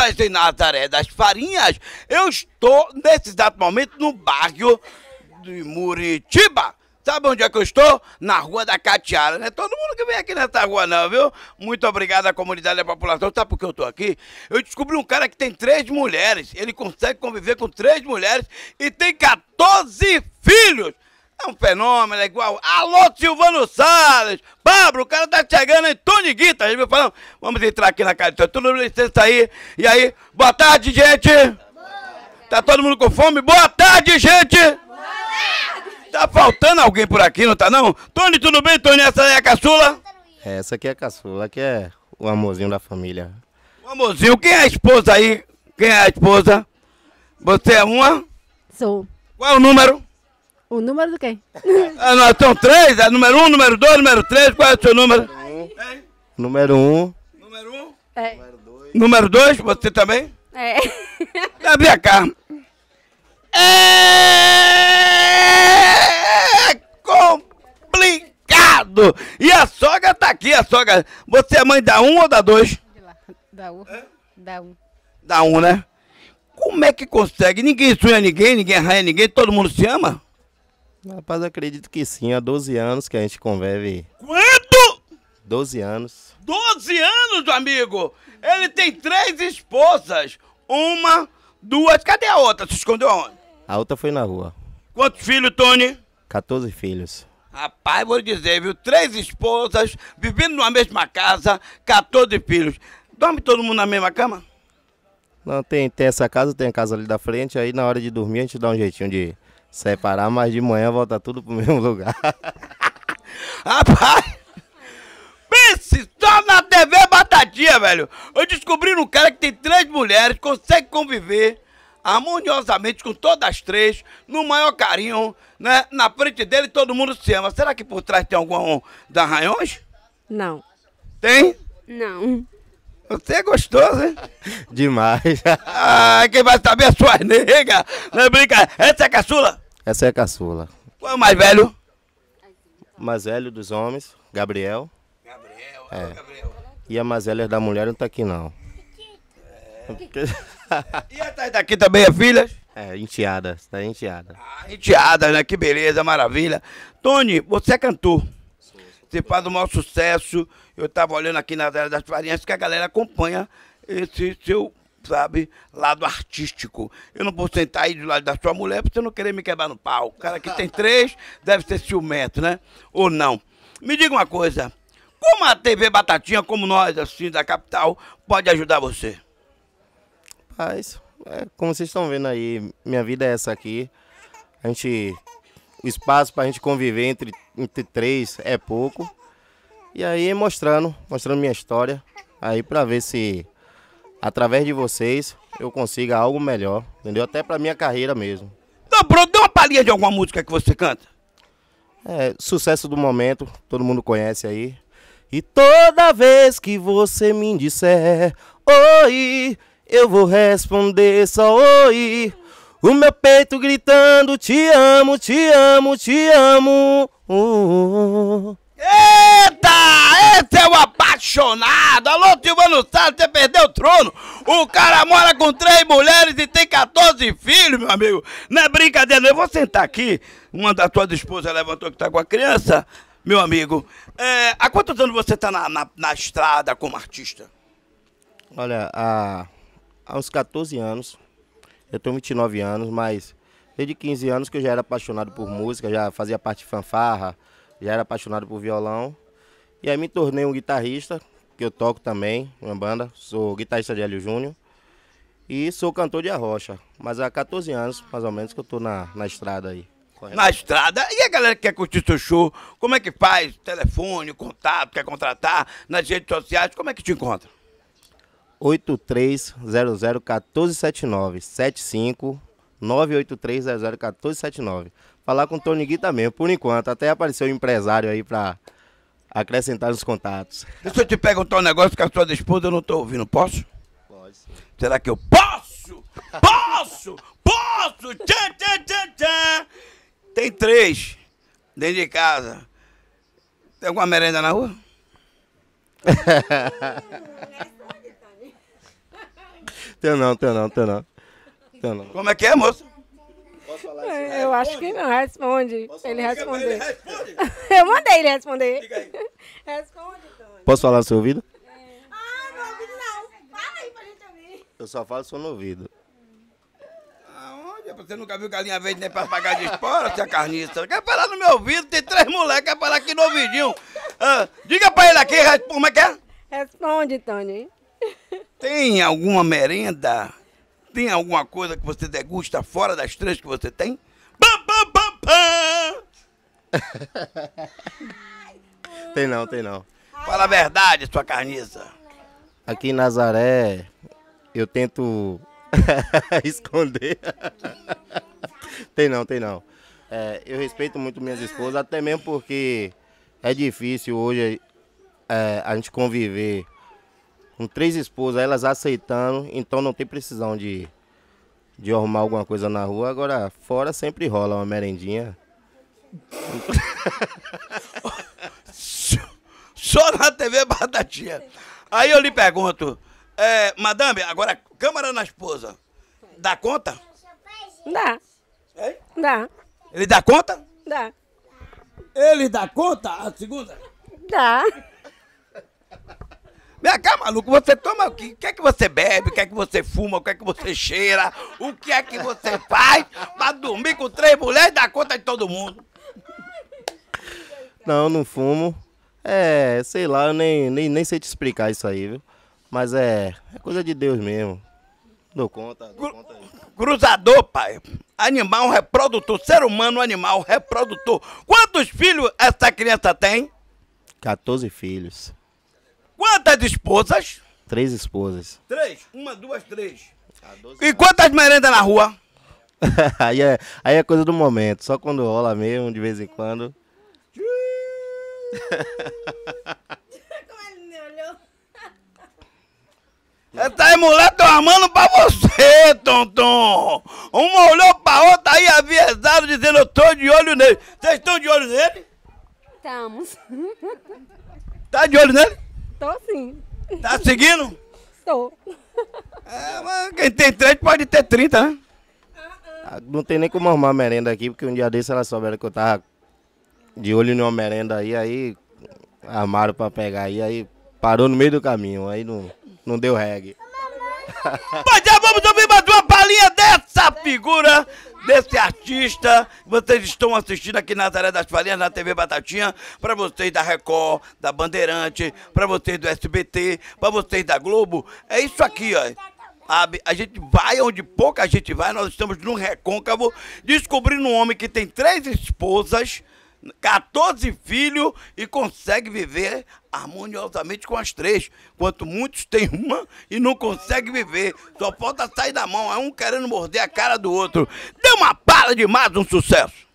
frutas de Nazaré das Farinhas, eu estou nesse exato momento no bairro de Muritiba. Sabe onde é que eu estou? Na Rua da Catiara, né? Todo mundo que vem aqui nessa rua não, viu? Muito obrigado à comunidade e à população. Sabe por que eu estou aqui? Eu descobri um cara que tem três mulheres. Ele consegue conviver com três mulheres e tem 14 filhos. É um fenômeno, é igual. Alô, Silvano Salles! Pablo, o cara tá chegando em Tony Guita, viu? Falando, vamos entrar aqui na casa. Tudo licença aí. E aí, boa tarde, gente! Tá todo mundo com fome? Boa tarde, gente! Tá faltando alguém por aqui, não tá não? Tony, tudo bem, Tony? Essa é a caçula? É, essa aqui é a caçula, que é o amorzinho da família. O amorzinho, quem é a esposa aí? Quem é a esposa? Você é uma? Sou. Qual é o número? O número do quem? ah, não, são três? É número um, número dois, número três. Qual é o seu número? Número um. Número um? É. Número dois, você também? É. Tá vem cá. É complicado. E a sogra tá aqui, a sogra. Você é mãe da um ou da dois? Da um. É? Da um. Da um, né? Como é que consegue? Ninguém sonha ninguém, ninguém arranha ninguém, todo mundo se ama? Rapaz, acredito que sim. Há 12 anos que a gente convive. Quanto? 12 anos. 12 anos, amigo! Ele tem três esposas. Uma, duas. Cadê a outra? Se escondeu onde? A outra foi na rua. Quantos filhos, Tony? 14 filhos. Rapaz, vou dizer, viu? Três esposas, vivendo numa mesma casa, 14 filhos. Dorme todo mundo na mesma cama? Não, tem, tem essa casa, tem a casa ali da frente, aí na hora de dormir a gente dá um jeitinho de Separar, mas de manhã volta tudo pro mesmo lugar. Rapaz! Pense só na TV Batatinha, velho! Eu descobri um cara que tem três mulheres, consegue conviver harmoniosamente com todas as três, no maior carinho, né? Na frente dele todo mundo se ama. Será que por trás tem algum da Ranhões? Não. Tem? Não. Você é gostoso, hein? Demais. Ai, ah, quem vai saber é sua nega. Não é brincadeira. Essa é a caçula? Essa é a caçula. Qual é o mais velho? mais velho dos homens, Gabriel. Gabriel, é. Gabriel. E a mais velha da mulher não tá aqui, não. É. e atrás daqui também é filha? É, enteada, tá enteada. Ah, enteada, né? Que beleza, maravilha. Tony, você é cantor participar do maior sucesso. Eu estava olhando aqui na área das farinhas que a galera acompanha esse seu, sabe, lado artístico. Eu não vou sentar aí do lado da sua mulher porque você não querer me quebrar no pau. O cara que tem três deve ser ciumento, né? Ou não. Me diga uma coisa. Como a TV Batatinha, como nós, assim, da capital, pode ajudar você? Paz, é, como vocês estão vendo aí, minha vida é essa aqui. A gente o espaço para a gente conviver entre, entre três é pouco. E aí mostrando, mostrando minha história, aí para ver se através de vocês eu consiga algo melhor, entendeu? Até para minha carreira mesmo. Não, pronto, dê uma palhinha de alguma música que você canta. É, sucesso do momento, todo mundo conhece aí. E toda vez que você me disser oi, eu vou responder só oi. O meu peito gritando: Te amo, te amo, te amo. Uh, Eita! Esse é o apaixonado! Alô, Silvano Santos, você perdeu o trono! O cara mora com três mulheres e tem 14 filhos, meu amigo! Não é brincadeira, não. Eu vou sentar aqui, uma das tua esposas levantou que tá com a criança. Meu amigo, é, há quantos anos você tá na, na, na estrada como artista? Olha, há, há uns 14 anos. Eu tenho 29 anos, mas desde 15 anos que eu já era apaixonado por música, já fazia parte de fanfarra, já era apaixonado por violão. E aí me tornei um guitarrista, que eu toco também, uma banda, sou guitarrista de Hélio Júnior. E sou cantor de arrocha, mas há 14 anos, mais ou menos, que eu tô na, na estrada aí. Na estrada. E a galera que quer curtir seu show, como é que faz? Telefone, contato, quer contratar, nas redes sociais, como é que te encontra? 983001479. 1479 Falar com o Tony também, por enquanto. Até apareceu um empresário aí para acrescentar os contatos. Deixa eu te perguntar um negócio com a sua esposa eu não estou ouvindo. Posso? Pode. Sim. Será que eu posso? Posso! posso! Tchã, tchã, tchã, tchã. Tem três dentro de casa. Tem alguma merenda na rua? Tem não, tem não, tem não. Tem não. Como é que é, moço? falar é, Eu acho que não, responde. Ele responde. ele responde. Eu mandei ele responder. aí. Responde, Tony. Posso falar no seu ouvido? É. Ah, no ouvido não. Fala aí pra gente ouvir. Eu só falo só no ouvido. Aonde? Você nunca viu galinha verde nem pra pagar de espora, tia carniça? Quer falar no meu ouvido? Tem três moleques, quer falar aqui no ouvidinho. Ah, diga pra ele aqui, como é que é? Responde, Tony. Tem alguma merenda? Tem alguma coisa que você degusta fora das três que você tem? Bam, bam, bam, bam! tem não, tem não. Fala a verdade, sua carniça. Aqui em Nazaré, eu tento esconder. tem não, tem não. É, eu respeito muito minhas esposas, até mesmo porque é difícil hoje é, a gente conviver com três esposas, elas aceitando, então não tem precisão de, de arrumar alguma coisa na rua. Agora, fora sempre rola uma merendinha. Só na TV é Batatinha. Aí eu lhe pergunto, é, madame, agora câmara na esposa, dá conta? Dá. Dá. Ele dá conta? Dá. Ele dá conta? A segunda? Dá. Vem cá, maluco, você toma o que? O que é que você bebe? O que é que você fuma? O que é que você cheira? O que é que você faz pra dormir com três mulheres e dar conta de todo mundo? Não, não fumo. É, sei lá, eu nem, nem, nem sei te explicar isso aí, viu? Mas é, é coisa de Deus mesmo. Dou conta, dou conta aí. Cruzador, pai. Animal reprodutor, ser humano animal reprodutor. Quantos filhos essa criança tem? 14 filhos. Quantas esposas? Três esposas. Três? Uma, duas, três. Tá, e quantas merendas na rua? aí, é, aí é coisa do momento, só quando rola mesmo, de vez em quando. Como ele me olhou? Essa aí, mulher, tô armando pra você, Tonton! Uma olhou pra outra aí, avisado, dizendo eu tô de olho nele. Vocês estão de olho nele? Estamos. Tá de olho nele? Tô sim. Tá seguindo? Estou. É, mas quem tem três pode ter 30, né? Não tem nem como arrumar merenda aqui, porque um dia desse ela souberam que eu tava de olho numa merenda aí, aí armaram pra pegar aí, aí parou no meio do caminho, aí não, não deu reggae pois é, vamos ouvir mais uma palhinha dessa figura, desse artista. Vocês estão assistindo aqui na Nazaré das Farinhas, na TV Batatinha, para vocês da Record, da Bandeirante, para vocês do SBT, para vocês da Globo. É isso aqui, ó. A gente vai onde pouca gente vai, nós estamos num recôncavo, descobrindo um homem que tem três esposas 14 filhos e consegue viver harmoniosamente com as três. Quanto muitos têm uma e não consegue viver. Só falta sair da mão, é um querendo morder a cara do outro. Deu uma bala de mais um sucesso.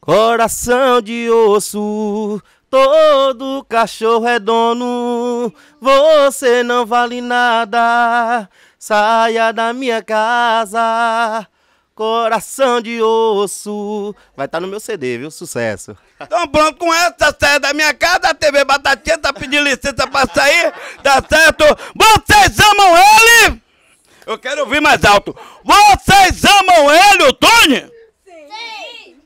Coração de osso, todo cachorro é dono. Você não vale nada. Saia da minha casa Coração de osso. Vai estar tá no meu CD, viu? Sucesso. Então pronto, com essa saia da minha casa, a TV Batatinha tá pedindo licença pra sair, tá certo? Vocês amam ele? Eu quero ouvir mais alto. Vocês amam ele, o Tony?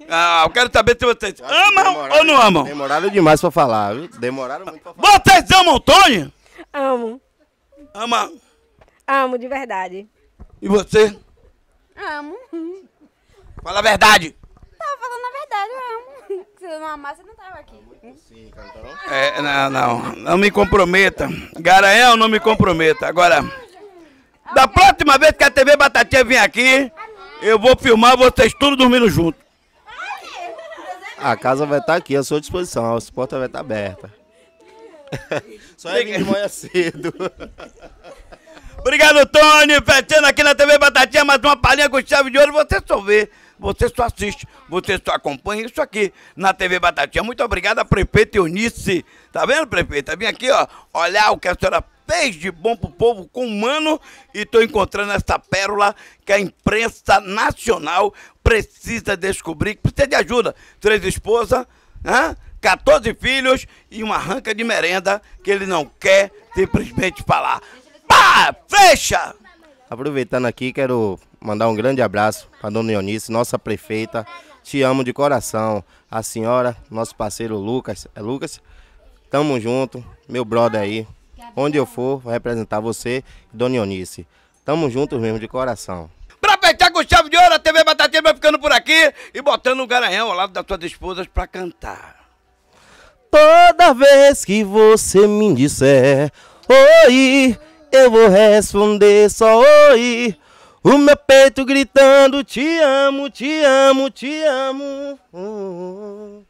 Ah, eu quero saber se vocês amam ou não amam. Demoraram demais pra falar, viu? Demoraram muito pra falar. Vocês amam o Tony? Amo. Ama? Amo, de verdade. E você? Amo. Fala a verdade. Tava falando a verdade, eu amo. Se eu não amasse, eu não tava aqui. Sim, É, não, não. Não me comprometa. Garanhão, não me comprometa. Agora, da próxima vez que a TV Batatinha vir aqui, eu vou filmar vocês tudo dormindo junto. A casa vai estar tá aqui à sua disposição, as portas vai estar tá aberta. Só é de manhã cedo. Obrigado, Tony, fechando aqui na TV mais uma palhinha com chave de ouro, você só vê, você só assiste, você só acompanha isso aqui na TV Batatinha. Muito obrigado a prefeita Eunice. Tá vendo, prefeita? Vim aqui, ó, olhar o que a senhora fez de bom pro povo com humano e tô encontrando essa pérola que a imprensa nacional precisa descobrir, que precisa de ajuda. Três esposas, né? 14 filhos e uma arranca de merenda que ele não quer simplesmente falar. Pá! Fecha! Aproveitando aqui, quero mandar um grande abraço para Dona Eunice, nossa prefeita. Te amo de coração. A senhora, nosso parceiro Lucas. É Lucas? Tamo junto, meu brother aí. Onde eu for, vou representar você, Dona Eunice. Tamo juntos mesmo, de coração. Pra fechar com chave de ouro, a TV Batatinha vai ficando por aqui e botando um garanhão ao lado das suas esposas pra cantar. Toda vez que você me disser, oi eu vou responder só oi. O meu peito gritando: Te amo, te amo, te amo. Uh -uh. uh.